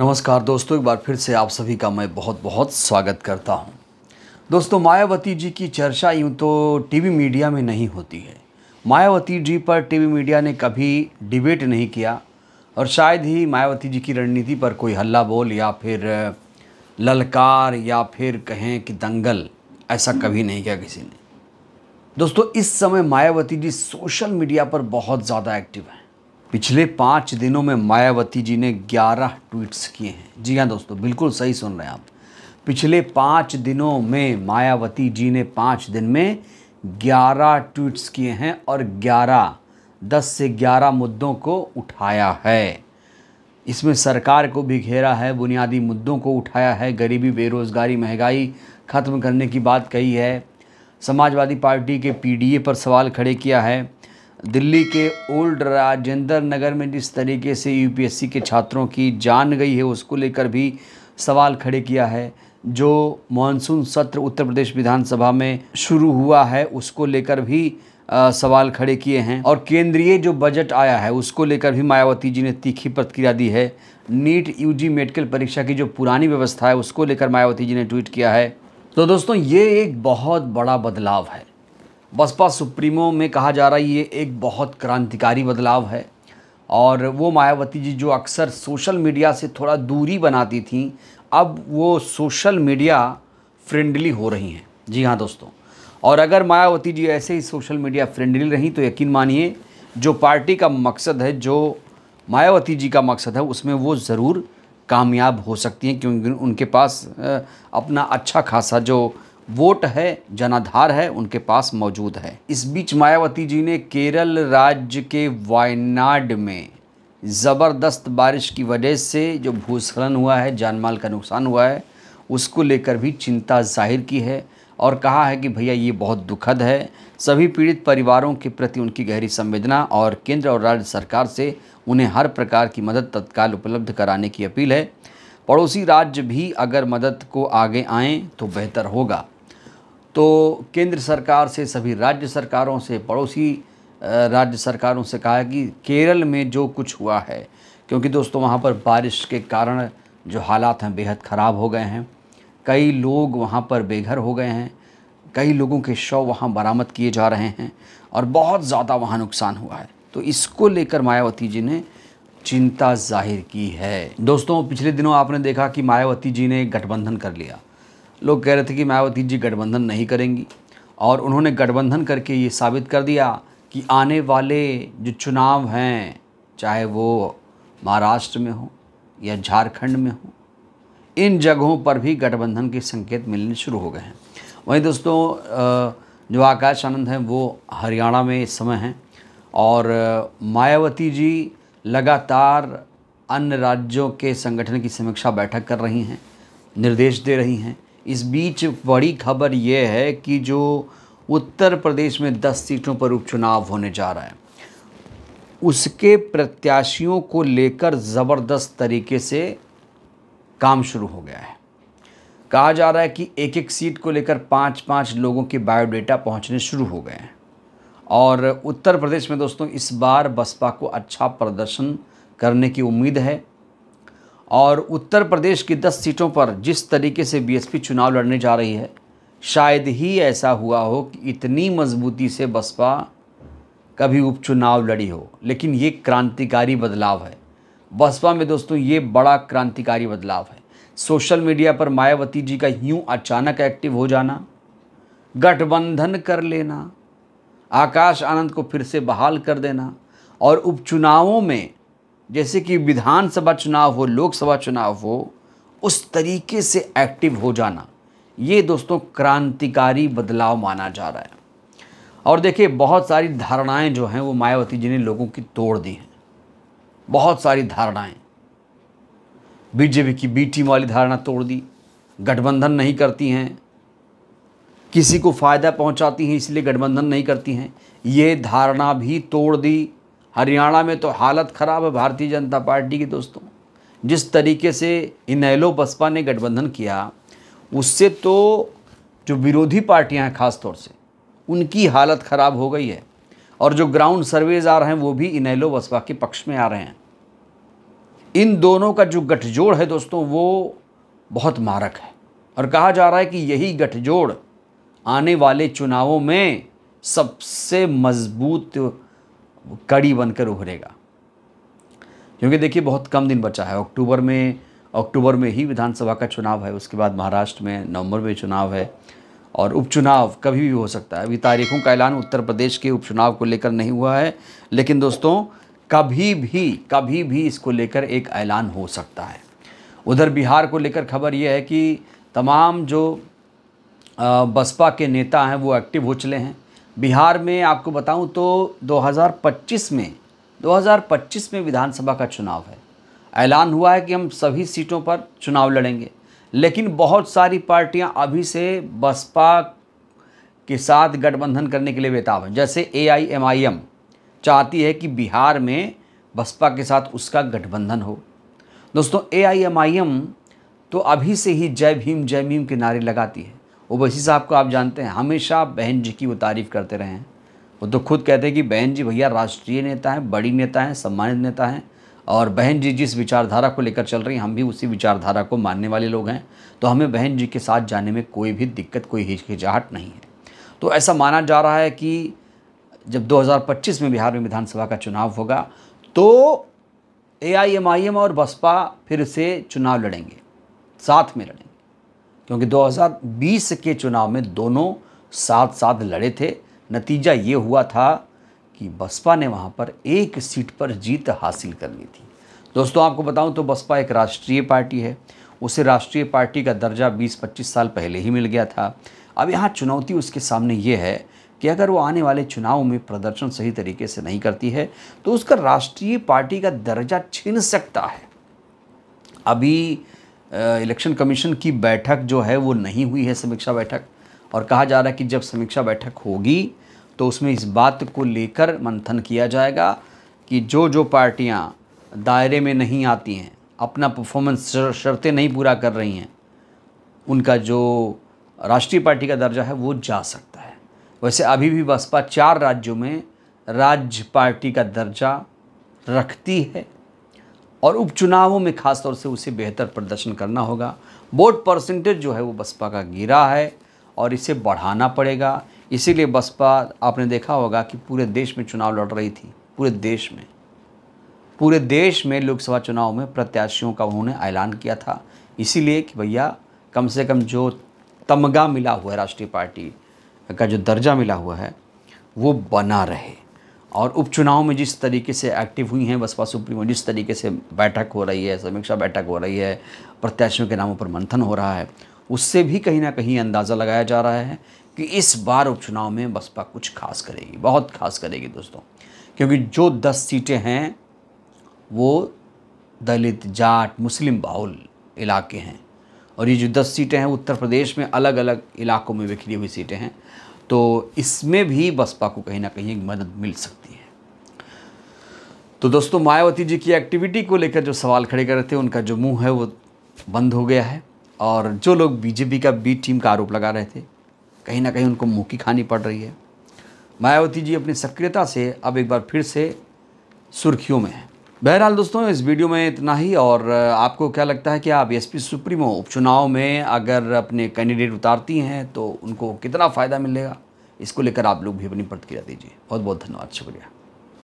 नमस्कार दोस्तों एक बार फिर से आप सभी का मैं बहुत बहुत स्वागत करता हूं। दोस्तों मायावती जी की चर्चा यूं तो टीवी मीडिया में नहीं होती है मायावती जी पर टीवी मीडिया ने कभी डिबेट नहीं किया और शायद ही मायावती जी की रणनीति पर कोई हल्ला बोल या फिर ललकार या फिर कहें कि दंगल ऐसा कभी नहीं किया किसी ने दोस्तों इस समय मायावती जी सोशल मीडिया पर बहुत ज़्यादा एक्टिव हैं पिछले पाँच दिनों में मायावती जी ने ग्यारह ट्वीट्स किए हैं जी हाँ दोस्तों बिल्कुल सही सुन रहे हैं आप पिछले पाँच दिनों में मायावती जी ने पाँच दिन में ग्यारह ट्वीट्स किए हैं और ग्यारह दस से ग्यारह मुद्दों को उठाया है इसमें सरकार को भी घेरा है बुनियादी मुद्दों को उठाया है गरीबी बेरोज़गारी महंगाई ख़त्म करने की बात कही है समाजवादी पार्टी के पीडीए पर सवाल खड़े किया है दिल्ली के ओल्ड राजेंद्र नगर में जिस तरीके से यूपीएससी के छात्रों की जान गई है उसको लेकर भी सवाल खड़े किया है जो मानसून सत्र उत्तर प्रदेश विधानसभा में शुरू हुआ है उसको लेकर भी आ, सवाल खड़े किए हैं और केंद्रीय जो बजट आया है उसको लेकर भी मायावती जी ने तीखी प्रतिक्रिया दी है नीट यूजी मेडिकल परीक्षा की जो पुरानी व्यवस्था है उसको लेकर मायावती जी ने ट्वीट किया है तो दोस्तों ये एक बहुत बड़ा बदलाव है बसपा सुप्रीमो में कहा जा रहा है ये एक बहुत क्रांतिकारी बदलाव है और वो मायावती जी जो अक्सर सोशल मीडिया से थोड़ा दूरी बनाती थी अब वो सोशल मीडिया फ्रेंडली हो रही हैं जी हाँ दोस्तों और अगर मायावती जी ऐसे ही सोशल मीडिया फ्रेंडली रहीं तो यकीन मानिए जो पार्टी का मकसद है जो मायावती जी का मकसद है उसमें वो ज़रूर कामयाब हो सकती हैं क्योंकि उनके पास अपना अच्छा खासा जो वोट है जनाधार है उनके पास मौजूद है इस बीच मायावती जी ने केरल राज्य के वायनाड में ज़बरदस्त बारिश की वजह से जो भूस्खलन हुआ है जानमाल का नुकसान हुआ है उसको लेकर भी चिंता जाहिर की है और कहा है कि भैया ये बहुत दुखद है सभी पीड़ित परिवारों के प्रति उनकी गहरी संवेदना और केंद्र और राज्य सरकार से उन्हें हर प्रकार की मदद तत्काल उपलब्ध कराने की अपील है पड़ोसी राज्य भी अगर मदद को आगे आए तो बेहतर होगा तो केंद्र सरकार से सभी राज्य सरकारों से पड़ोसी राज्य सरकारों से कहा कि केरल में जो कुछ हुआ है क्योंकि दोस्तों वहाँ पर बारिश के कारण जो हालात हैं बेहद ख़राब हो गए हैं कई लोग वहाँ पर बेघर हो गए हैं कई लोगों के शव वहाँ बरामद किए जा रहे हैं और बहुत ज़्यादा वहाँ नुकसान हुआ है तो इसको लेकर मायावती जी ने चिंता जाहिर की है दोस्तों पिछले दिनों आपने देखा कि मायावती जी ने गठबंधन कर लिया लोग कह रहे थे कि मायावती जी गठबंधन नहीं करेंगी और उन्होंने गठबंधन करके ये साबित कर दिया कि आने वाले जो चुनाव हैं चाहे वो महाराष्ट्र में हो या झारखंड में हो इन जगहों पर भी गठबंधन के संकेत मिलने शुरू हो गए हैं वहीं दोस्तों जो आकाश आनंद हैं वो हरियाणा में इस समय हैं और मायावती जी लगातार अन्य राज्यों के संगठन की समीक्षा बैठक कर रही हैं निर्देश दे रही हैं इस बीच बड़ी खबर यह है कि जो उत्तर प्रदेश में 10 सीटों पर उपचुनाव होने जा रहा है उसके प्रत्याशियों को लेकर ज़बरदस्त तरीके से काम शुरू हो गया है कहा जा रहा है कि एक एक सीट को लेकर पाँच पाँच लोगों के बायोडेटा पहुंचने शुरू हो गए हैं और उत्तर प्रदेश में दोस्तों इस बार बसपा को अच्छा प्रदर्शन करने की उम्मीद है और उत्तर प्रदेश की 10 सीटों पर जिस तरीके से बीएसपी चुनाव लड़ने जा रही है शायद ही ऐसा हुआ हो कि इतनी मजबूती से बसपा कभी उपचुनाव लड़ी हो लेकिन ये क्रांतिकारी बदलाव है बसपा में दोस्तों ये बड़ा क्रांतिकारी बदलाव है सोशल मीडिया पर मायावती जी का यूँ अचानक एक्टिव हो जाना गठबंधन कर लेना आकाश आनंद को फिर से बहाल कर देना और उपचुनावों में जैसे कि विधानसभा चुनाव हो लोकसभा चुनाव हो उस तरीके से एक्टिव हो जाना ये दोस्तों क्रांतिकारी बदलाव माना जा रहा है और देखिए बहुत सारी धारणाएं जो हैं वो मायावती जी ने लोगों की तोड़ दी हैं बहुत सारी धारणाएं बीजेपी की बी टीम वाली धारणा तोड़ दी गठबंधन नहीं करती हैं किसी को फ़ायदा पहुंचाती हैं इसलिए गठबंधन नहीं करती हैं ये धारणा भी तोड़ दी हरियाणा में तो हालत ख़राब है भारतीय जनता पार्टी की दोस्तों जिस तरीके से इनैलो बसपा ने गठबंधन किया उससे तो जो विरोधी पार्टियां हैं ख़ास तौर से उनकी हालत ख़राब हो गई है और जो ग्राउंड सर्वेज आ रहे हैं वो भी इनैलो बसपा के पक्ष में आ रहे हैं इन दोनों का जो गठजोड़ है दोस्तों वो बहुत मारक है और कहा जा रहा है कि यही गठजोड़ आने वाले चुनावों में सबसे मजबूत कड़ी बनकर उभरेगा क्योंकि देखिए बहुत कम दिन बचा है अक्टूबर में अक्टूबर में ही विधानसभा का चुनाव है उसके बाद महाराष्ट्र में नवंबर में चुनाव है और उपचुनाव कभी भी हो सकता है अभी तारीखों का ऐलान उत्तर प्रदेश के उपचुनाव को लेकर नहीं हुआ है लेकिन दोस्तों कभी भी कभी भी इसको लेकर एक ऐलान हो सकता है उधर बिहार को लेकर खबर यह है कि तमाम जो बसपा के नेता हैं वो एक्टिव हो चले हैं बिहार में आपको बताऊं तो 2025 में 2025 में विधानसभा का चुनाव है ऐलान हुआ है कि हम सभी सीटों पर चुनाव लड़ेंगे लेकिन बहुत सारी पार्टियां अभी से बसपा के साथ गठबंधन करने के लिए बेताब हैं जैसे ए चाहती है कि बिहार में बसपा के साथ उसका गठबंधन हो दोस्तों ए तो अभी से ही जय भीम जय भीम के नारे लगाती है ओवैसी साहब को आप जानते हैं हमेशा बहन जी की वो तारीफ़ करते रहे हैं वो तो खुद कहते हैं कि बहन जी भैया राष्ट्रीय नेता हैं बड़ी नेता हैं सम्मानित नेता हैं और बहन जी जिस विचारधारा को लेकर चल रही हम भी उसी विचारधारा को मानने वाले लोग हैं तो हमें बहन जी के साथ जाने में कोई भी दिक्कत कोई हिचकिचाहट नहीं है तो ऐसा माना जा रहा है कि जब 2025 में बिहार में विधानसभा का चुनाव होगा तो ए आई एम आई एम और बसपा फिर से चुनाव लड़ेंगे साथ में लड़ेंगे क्योंकि 2020 के चुनाव में दोनों साथ साथ लड़े थे नतीजा ये हुआ था कि बसपा ने वहाँ पर एक सीट पर जीत हासिल कर ली थी दोस्तों आपको बताऊं तो बसपा एक राष्ट्रीय पार्टी है उसे राष्ट्रीय पार्टी का दर्जा 20-25 साल पहले ही मिल गया था अब यहाँ चुनौती उसके सामने ये है कि अगर वो आने वाले चुनाव में प्रदर्शन सही तरीके से नहीं करती है तो उसका राष्ट्रीय पार्टी का दर्जा छिन सकता है अभी इलेक्शन कमीशन की बैठक जो है वो नहीं हुई है समीक्षा बैठक और कहा जा रहा है कि जब समीक्षा बैठक होगी तो उसमें इस बात को लेकर मंथन किया जाएगा कि जो जो पार्टियाँ दायरे में नहीं आती हैं अपना परफॉर्मेंस शर्तें नहीं पूरा कर रही हैं उनका जो राष्ट्रीय पार्टी का दर्जा है वो जा सकता है वैसे अभी भी बसपा चार राज्यों में राज्य पार्टी का दर्जा रखती है और उपचुनावों में खासतौर से उसे बेहतर प्रदर्शन करना होगा वोट परसेंटेज जो है वो बसपा का गिरा है और इसे बढ़ाना पड़ेगा इसीलिए बसपा आपने देखा होगा कि पूरे देश में चुनाव लड़ रही थी पूरे देश में पूरे देश में लोकसभा चुनाव में प्रत्याशियों का उन्होंने ऐलान किया था इसीलिए कि भैया कम से कम जो तमगा मिला हुआ है राष्ट्रीय पार्टी का जो दर्जा मिला हुआ है वो बना रहे और उपचुनाव में जिस तरीके से एक्टिव हुई हैं बसपा सुप्रीमो जिस तरीके से बैठक हो रही है समीक्षा बैठक हो रही है प्रत्याशियों के नामों पर मंथन हो रहा है उससे भी कहीं ना कहीं अंदाज़ा लगाया जा रहा है कि इस बार उपचुनाव में बसपा कुछ खास करेगी बहुत खास करेगी दोस्तों क्योंकि जो दस सीटें हैं वो दलित जाट मुस्लिम बाहुल इलाके हैं और ये जो दस सीटें हैं उत्तर प्रदेश में अलग अलग इलाकों में बिखरी हुई सीटें हैं तो इसमें भी बसपा को कहीं ना कहीं मदद मिल सकती है तो दोस्तों मायावती जी की एक्टिविटी को लेकर जो सवाल खड़े कर रहे थे उनका जो मुंह है वो बंद हो गया है और जो लोग बीजेपी का बी टीम का आरोप लगा रहे थे कहीं ना कहीं उनको मुँह की खानी पड़ रही है मायावती जी अपनी सक्रियता से अब एक बार फिर से सुर्खियों में हैं बहरहाल दोस्तों इस वीडियो में इतना ही और आपको क्या लगता है कि आप एसपी सुप्रीमो उपचुनाव में अगर अपने कैंडिडेट उतारती हैं तो उनको कितना फ़ायदा मिलेगा इसको लेकर आप लोग भी अपनी प्रतिक्रिया दीजिए बहुत बहुत धन्यवाद शुक्रिया